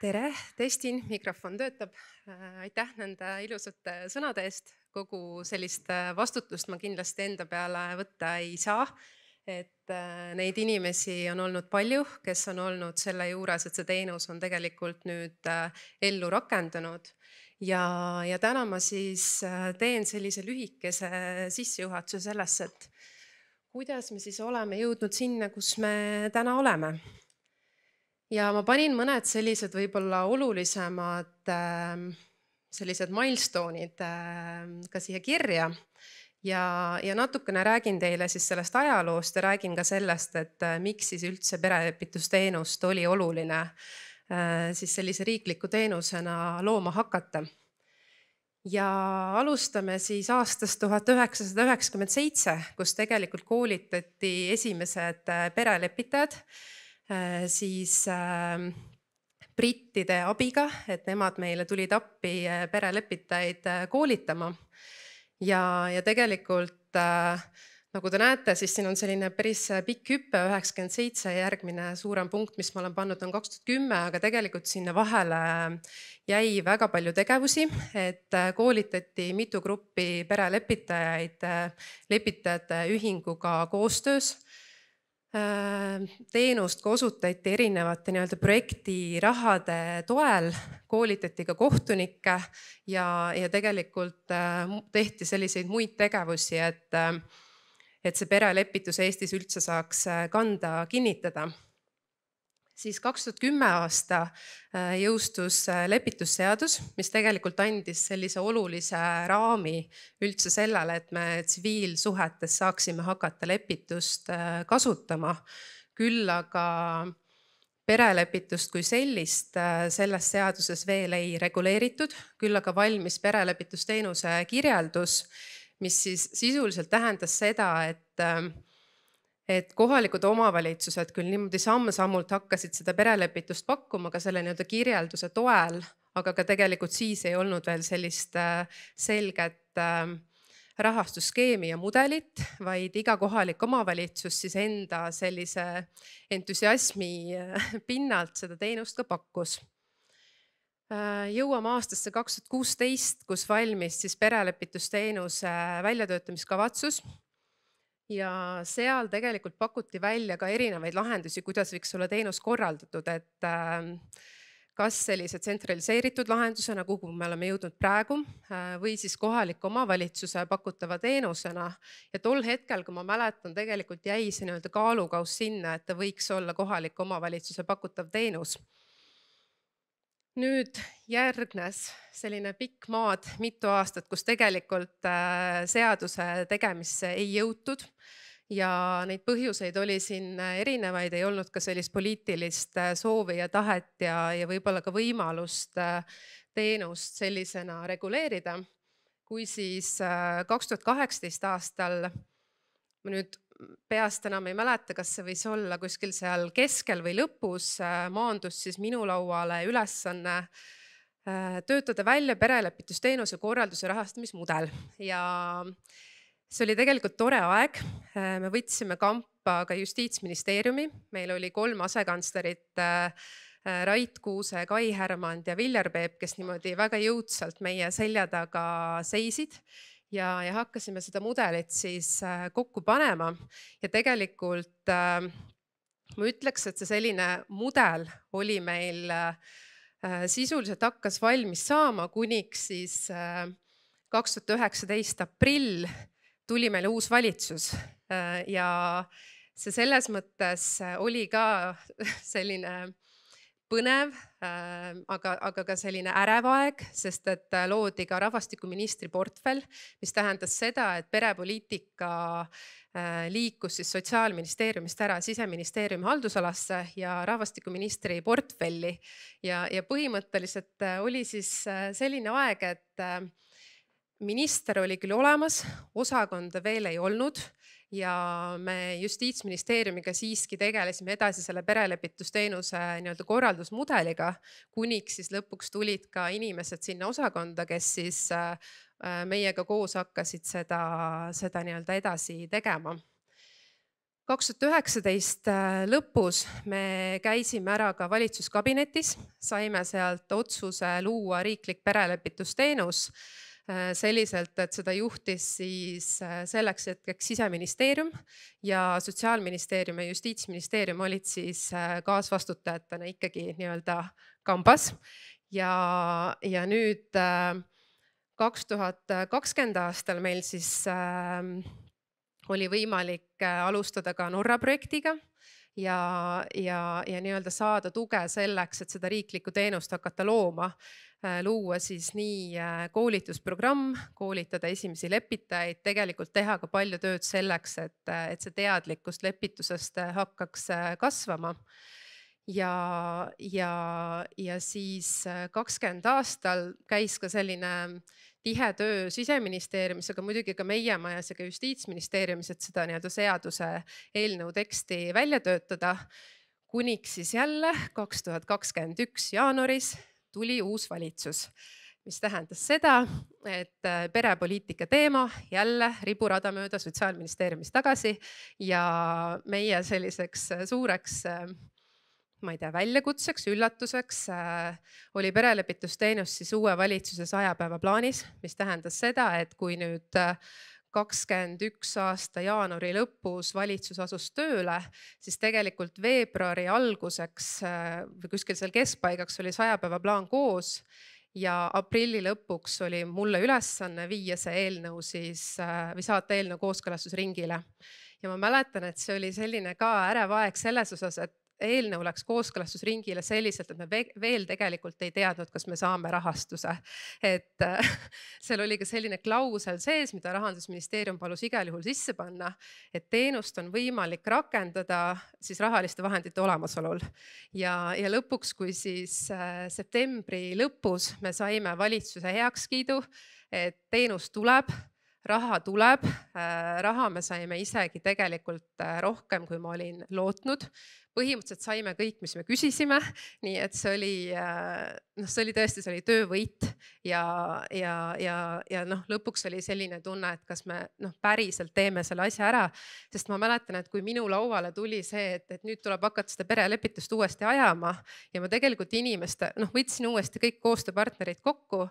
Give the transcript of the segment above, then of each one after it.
tere, testin, mikrofon töötab. Äh, aitäh nende ilusate sõnade eest, kogu sellist äh, vastutust ma kindlasti enda peale võtta ei saa. et äh, neid inimesi on olnud palju, kes on olnud selle juures, et see teenus on tegelikult nüüd ellu rakendunud ja, ja täna ma siis teen sellise lühikese sissejuhatuse sellesse, et kuidas me siis oleme jõudnud sinna, kus me täna oleme ja ma panin mõned sellised võib-olla olulisemad ähm, sellised milstoned ähm, ka siia kirja ja, ja natukene räägin teile siis sellest ajaloost ja räägin ka sellest, et äh, miks siis üldse perelepitusteenust oli oluline äh, siis sellise riikliku teenusena looma hakata. ja alustame siis aastast tuhat üheksasada üheksakümmend seitse, kus tegelikult koolitati esimesed äh, perelepitajad Äh, siis ähm, brittide abiga, et nemad meile tulid appi äh, perelepitajaid äh, koolitama. ja, ja tegelikult nagu te näete, siis siin on selline päris pikk hüpe, üheksakümmend seitse, järgmine suurem punkt, mis ma olen pannud, on kaks tuhat kümme, aga tegelikult sinna vahele jäi väga palju tegevusi, et koolitati mitu gruppi perelepitajaid lepitajate ühinguga koostöös Äh, teenust ka osutati erinevate nii-öelda projektirahade toel, koolitati ka kohtunikke ja, ja tegelikult äh, tehti selliseid muid tegevusi, et, äh, et see perelepitus Eestis üldse saaks kanda kinnitada siis kaks tuhat kümme aasta äh, jõustus äh, lepitusseadus, mis tegelikult andis sellise olulise raami üldse sellele, et me tsiviilsuhetes saaksime hakata lepitust äh, kasutama. küll aga perelepitust kui sellist selles seaduses veel ei reguleeritud, küll aga valmis perelepitusteenuse kirjeldus, mis siis sisuliselt tähendas seda, et et kohalikud omavalitsused küll niimoodi samm-sammult hakkasid seda perelepitust pakkuma ka selle nii-öelda kirjelduse toel, aga ka tegelikult siis ei olnud veel sellist äh, selget äh, rahastusskeemi ja mudelit, vaid iga kohalik omavalitsus siis enda sellise entusiasmi äh, pinnalt seda teenust ka pakkus jõuame aastasse kaks tuhat kuusteist, kus valmis siis perelepitusteenuse väljatöötamiskavatsus ja seal tegelikult pakuti välja ka erinevaid lahendusi, kuidas võiks olla teenus korraldatud, et ähm, kas sellise tsentraliseeritud lahendusena, kuhu me oleme jõudnud praegu, äh, või siis kohaliku omavalitsuse pakutava teenusena. ja tol hetkel, kui ma mäletan, tegelikult jäi see nii-öelda kaalukauss sinna, et ta võiks olla kohaliku omavalitsuse pakutav teenus nüüd järgnes selline pikk maad, mitu aastat, kus tegelikult äh, seaduse tegemisse ei jõutud ja neid põhjuseid oli siin äh, erinevaid, ei olnud ka sellist poliitilist äh, soovi ja tahet ja, ja võib-olla ka võimalust teenust sellisena reguleerida. kui siis kaks tuhat kaheksateist aastal, ma nüüd peast enam ei mäleta, kas see võis olla kuskil seal keskel või lõpus, äh, maandus siis minu lauale ülesanne äh, töötada välja perelepitusteenuse korralduse rahastamismudel ja see oli tegelikult tore aeg. Äh, me võtsime kampa ka justiitsministeeriumi, meil oli kolm asekantslerit Rait Kuuse, Kai Härmand ja Viljar Peep, kes niimoodi väga jõudsalt meie selja taga seisid ja, ja hakkasime seda mudelit siis äh, kokku panema ja tegelikult äh, ma ütleks, et see selline mudel oli meil äh, sisuliselt hakkas valmis saama, kuniks siis kaks tuhat üheksateist aprill tuli meile uus valitsus ja see selles mõttes oli ka selline põnev, ähm, aga, aga ka selline ärev aeg, sest et äh, loodi ka rahvastikuministri portfell, mis tähendas seda, et perepoliitika äh, liikus siis Sotsiaalministeeriumist ära Siseministeeriumi haldusalasse ja rahvastikuministri portfelli. ja, ja põhimõtteliselt äh, oli siis selline aeg, et minister oli küll olemas, osakonda veel ei olnud ja me justiitsministeeriumiga siiski tegelesime edasi selle perelepitusteenuse nii-öelda korraldusmudeliga, kuniks siis lõpuks tulid ka inimesed sinna osakonda, kes siis äh, meiega koos hakkasid seda, seda nii-öelda edasi tegema kaks tuhat üheksateist äh, lõpus me käisime ära ka valitsuskabinetis, saime sealt otsuse luua riiklik perelepitusteenus Äh, selliselt, et seda juhtis siis äh, selleks hetkeks siseministeerium ja sotsiaalministeerium ja justiitsministeerium olid siis äh, kaasvastutajatena ikkagi nii-öelda kambas ja, ja nüüd kaks tuhat kakskümmend aastal meil siis oli võimalik alustada ka Norra projektiga ja, ja, ja nii-öelda saada tuge selleks, et seda riiklikku teenust hakata looma. Äh, luua siis nii äh, koolitusprogramm, koolitada esimesi lepitajaid, tegelikult teha ka palju tööd selleks, et, äh, et see teadlikkus lepitusest hakkaks kasvama ja, ja, ja siis kakskümmend aastal käis ka selline tihe töö siseministeeriumis, aga muidugi ka meie majas ja ka justiitsministeeriumis, et seda nii-öelda seaduse eelnõu teksti välja töötada. kuniks siis jälle kaks tuhat kakskümmend üks jaanuaris tuli uus valitsus, mis tähendas seda, et äh, perepoliitika teema jälle riburada mööda Sotsiaalministeeriumis tagasi ja meie selliseks äh, suureks äh, ma ei tea, väljakutseks, üllatuseks äh, oli perelepitusteenus siis uue valitsuse saja päeva plaanis, mis tähendas seda, et kui nüüd äh, kakskümmend äh, üks aasta jaanuari lõpus valitsus asus tööle, siis tegelikult veebruari alguseks äh, või kuskil seal keskpaigaks oli saja päeva plaan koos ja aprilli lõpuks oli mulle ülesanne viia see eelnõu siis äh, või saata eelnõu kooskõlastusringile. ja ma mäletan, et see oli selline ka ärev aeg selles osas, et eelnõu läks kooskõlastusringile selliselt, et me veel tegelikult ei teadnud, kas me saame rahastuse. et seal oli ka selline klausel sees, mida rahandusministeerium palus igal juhul sisse panna, et teenust on võimalik rakendada siis rahaliste vahendite olemasolul. ja, ja lõpuks, kui siis äh, septembri lõpus me saime valitsuse heakskiidu, et teenus tuleb raha tuleb, äh, raha me saime isegi tegelikult äh, rohkem, kui ma olin lootnud põhimõtteliselt saime kõik, mis me küsisime, nii et see oli äh, noh, see oli tõesti, see oli töövõit ja, ja, ja, ja noh, lõpuks oli selline tunne, et kas me noh, päriselt teeme selle asja ära. sest ma mäletan, et kui minu lauale tuli see, et, et nüüd tuleb hakata seda perelepitust uuesti ajama ja ma tegelikult inimeste noh, võtsin uuesti kõik koostööpartnerid kokku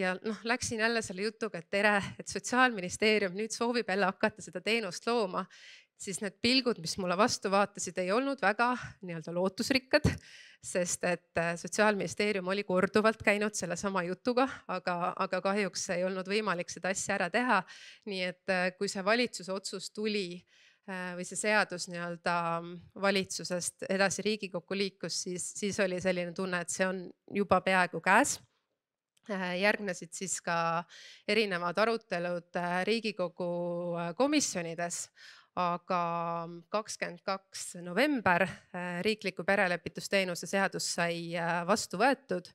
ja noh, läksin jälle selle jutuga, et tere, et sotsiaalministeerium nüüd soovib jälle hakata seda teenust looma siis need pilgud, mis mulle vastu vaatasid, ei olnud väga nii-öelda lootusrikkad, sest et äh, Sotsiaalministeerium oli korduvalt käinud sellesama jutuga, aga, aga kahjuks ei olnud võimalik seda asja ära teha. nii et äh, kui see valitsuse otsus tuli äh, või see seadus nii-öelda valitsusest edasi Riigikokku liikus, siis, siis oli selline tunne, et see on juba peaaegu käes järgnesid siis ka erinevad arutelud Riigikogu komisjonides, aga kakskümmend kaks november äh, riikliku perelepitusteenuse seadus sai äh, vastu võetud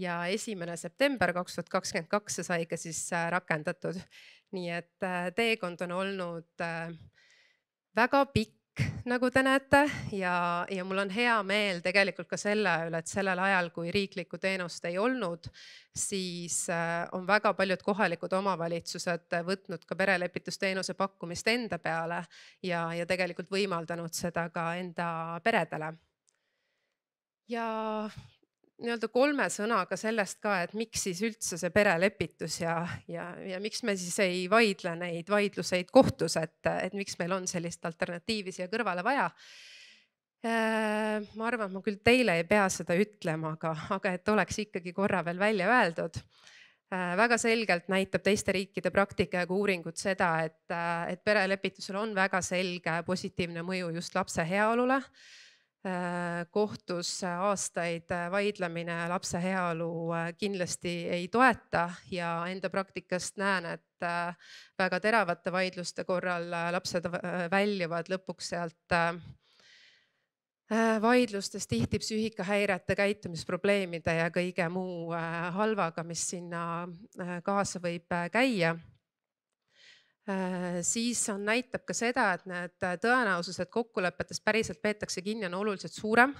ja esimene september kaks tuhat kakskümmend kaks see sai ka siis äh, rakendatud. nii et teekond on olnud väga pikk värk, nagu te näete ja, ja mul on hea meel tegelikult ka selle üle, et sellel ajal, kui riiklikku teenust ei olnud, siis äh, on väga paljud kohalikud omavalitsused võtnud ka perelepitusteenuse pakkumist enda peale ja, ja tegelikult võimaldanud seda ka enda peredele. ja nii-öelda kolme sõnaga sellest ka, et miks siis üldse see perelepitus ja, ja, ja miks me siis ei vaidle neid vaidluseid kohtus, et, et miks meil on sellist alternatiivi siia kõrvale vaja äh, ma arvan, et ma küll teile ei pea seda ütlema, aga, aga et oleks ikkagi korra veel välja öeldud. Äh, väga selgelt näitab teiste riikide praktika ja ka uuringud seda, et, et perelepitusel on väga selge positiivne mõju just lapse heaolule Äh, kohtus aastaid äh, vaidlemine lapse heaolu äh, kindlasti ei toeta ja enda praktikast näen, et väga teravate vaidluste korral lapsed väljuvad lõpuks sealt vaidlustes tihti psüühikahäirete, käitumisprobleemide ja kõige muu halvaga, mis sinna kaasa võib käia Äh, siis on, näitab ka seda, et need tõenäosused kokkulepetest päriselt peetakse kinni, on oluliselt suurem.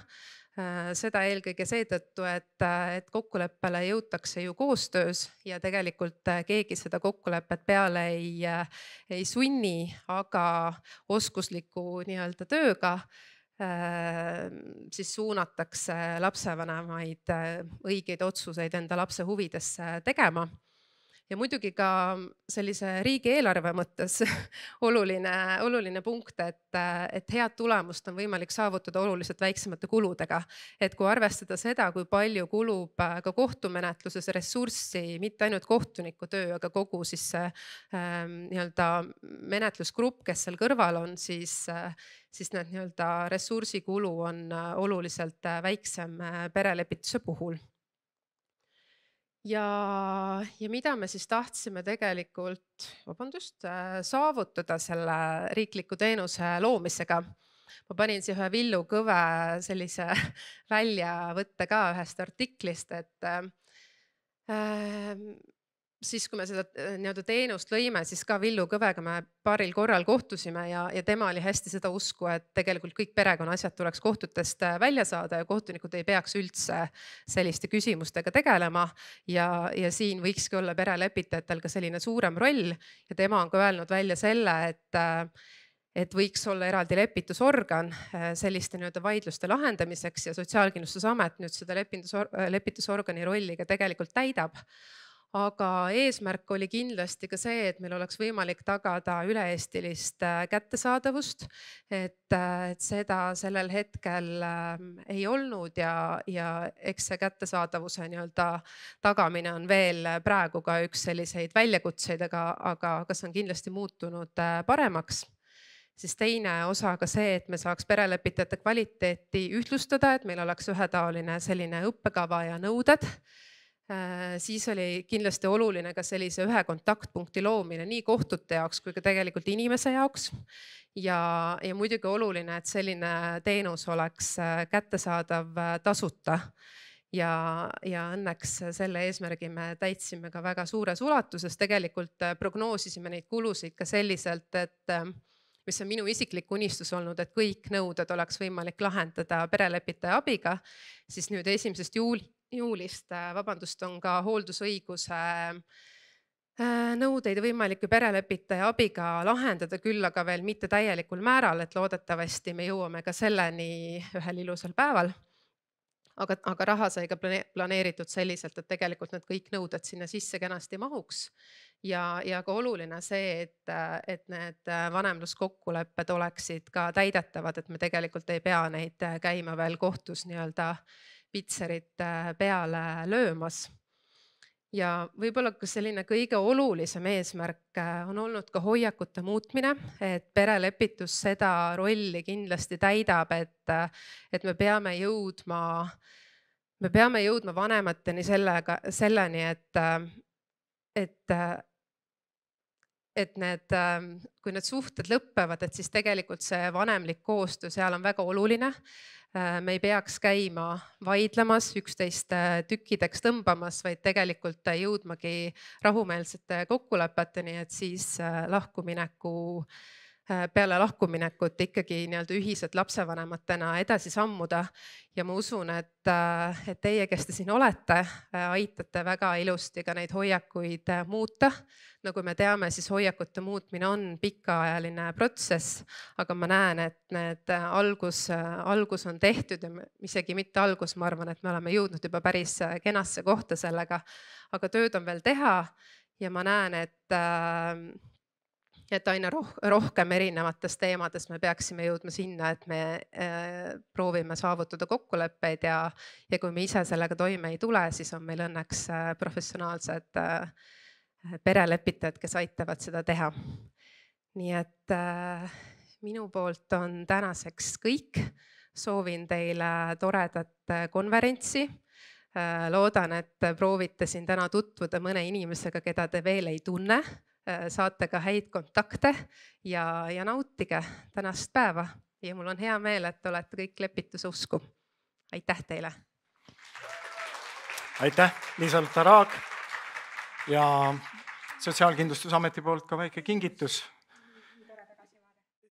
Äh, seda eelkõige seetõttu, et, et kokkuleppele jõutakse ju koostöös ja tegelikult äh, keegi seda kokkulepet peale ei, ei sunni, aga oskusliku nii-öelda tööga siis suunatakse lapsevanemaid õigeid otsuseid enda lapse huvides tegema ja muidugi ka sellise riigieelarve mõttes oluline, oluline punkt, et, et head tulemust on võimalik saavutada oluliselt väiksemate kuludega. et kui arvestada seda, kui palju kulub äh, ka kohtumenetluses ressurssi, mitte ainult kohtuniku töö, aga kogu siis see ähm, nii-öelda menetlusgrupp, kes seal kõrval on, siis äh, siis need nii-öelda ressursikulu on äh, oluliselt äh, väiksem perelepituse puhul ja, ja mida me siis tahtsime tegelikult, vabandust, äh, saavutada selle riikliku teenuse loomisega. ma panin siia ühe Villu Kõve sellise väljavõtte ka ühest artiklist, et äh, äh siis, kui me seda äh, nii-öelda teenust lõime, siis ka Villu Kõvega me paaril korral kohtusime ja, ja tema oli hästi seda usku, et tegelikult kõik perekonnaasjad tuleks kohtutest äh, välja saada ja kohtunikud ei peaks üldse selliste küsimustega tegelema. ja, ja siin võikski olla perelepitajatel ka selline suurem roll ja tema on ka öelnud välja selle, et äh, et võiks olla eraldi lepitusorgan selliste nii-öelda vaidluste lahendamiseks ja Sotsiaalkindlustusamet nüüd seda lepindus, lepitusorgani rolli ka tegelikult täidab aga eesmärk oli kindlasti ka see, et meil oleks võimalik tagada üle-eestilist äh, kättesaadavust. et, äh, et seda sellel hetkel ähm, ei olnud ja, ja eks see kättesaadavuse nii-öelda tagamine on veel praegu ka üks selliseid väljakutseid, aga, aga kas on kindlasti muutunud äh, paremaks siis teine osa ka see, et me saaks perelepitajate kvaliteeti ühtlustada, et meil oleks ühetaoline selline õppekava ja nõuded Äh, siis oli kindlasti oluline ka sellise ühe kontaktpunkti loomine nii kohtute jaoks kui ka tegelikult inimese jaoks. ja, ja muidugi oluline, et selline teenus oleks äh, kättesaadav äh, tasuta ja, ja õnneks selle eesmärgi me täitsime ka väga suures ulatuses, tegelikult prognoosisime neid kulusid ka selliselt, et mis on minu isiklik unistus olnud, et kõik nõuded oleks võimalik lahendada perelepitaja abiga, siis nüüd esimesest juuli, juulist, äh, vabandust, on ka hooldusõiguse äh, nõudeid võimalik ju perelepitaja abiga lahendada, küll aga veel mitte täielikul määral, et loodetavasti me jõuame ka selleni ühel ilusal päeval. aga, aga raha sai ka planeeritud selliselt, et tegelikult need kõik nõuded sinna sisse kenasti mahuks. ja, ja ka oluline see, et, et need vanemluskokkulepped oleksid ka täidetavad, et me tegelikult ei pea neid käima veel kohtus nii-öelda pitserit äh, peale löömas. ja võib-olla ka selline kõige olulisem eesmärk äh, on olnud ka hoiakute muutmine, et perelepitus seda rolli kindlasti täidab, et, äh, et me peame jõudma, me peame jõudma vanemateni sellega, selleni, et, et et need, ähm, kui need suhted lõpevad, et siis tegelikult see vanemlik koostöö seal on väga oluline. Äh, me ei peaks käima vaidlemas, üksteist äh, tükkideks tõmbamas, vaid tegelikult äh, jõudmagi rahumeelsete kokkulepeteni, et siis lahkumineku Äh, peale lahkuminekut ikkagi nii-öelda ühiselt lapsevanematena edasi sammuda ja ma usun, et, äh, et teie, kes te siin olete, äh, aitate väga ilusti ka neid hoiakuid muuta. nagu me teame, siis hoiakute muutmine on pikaajaline protsess, aga ma näen, et need algus, algus on tehtud ja isegi mitte algus, ma arvan, et me oleme jõudnud juba päris kenasse kohta sellega, aga tööd on veel teha ja ma näen, et äh, et aina roh rohkem erinevatest teemadest me peaksime jõudma sinna, et me äh, proovime saavutada kokkuleppeid ja, ja kui me ise sellega toime ei tule, siis on meil õnneks äh, professionaalsed äh, perelepitajad, kes aitavad seda teha. nii et äh, minu poolt on tänaseks kõik. soovin teile toredat äh, konverentsi äh, loodan, et proovite siin täna tutvuda mõne inimesega, keda te veel ei tunne Äh, saate ka häid kontakte ja, ja nautige tänast päeva ja mul on hea meel, et te olete kõik lepituse usku. aitäh teile. aitäh, Liisa-Lotta Raag ja Sotsiaalkindlustusameti poolt ka väike kingitus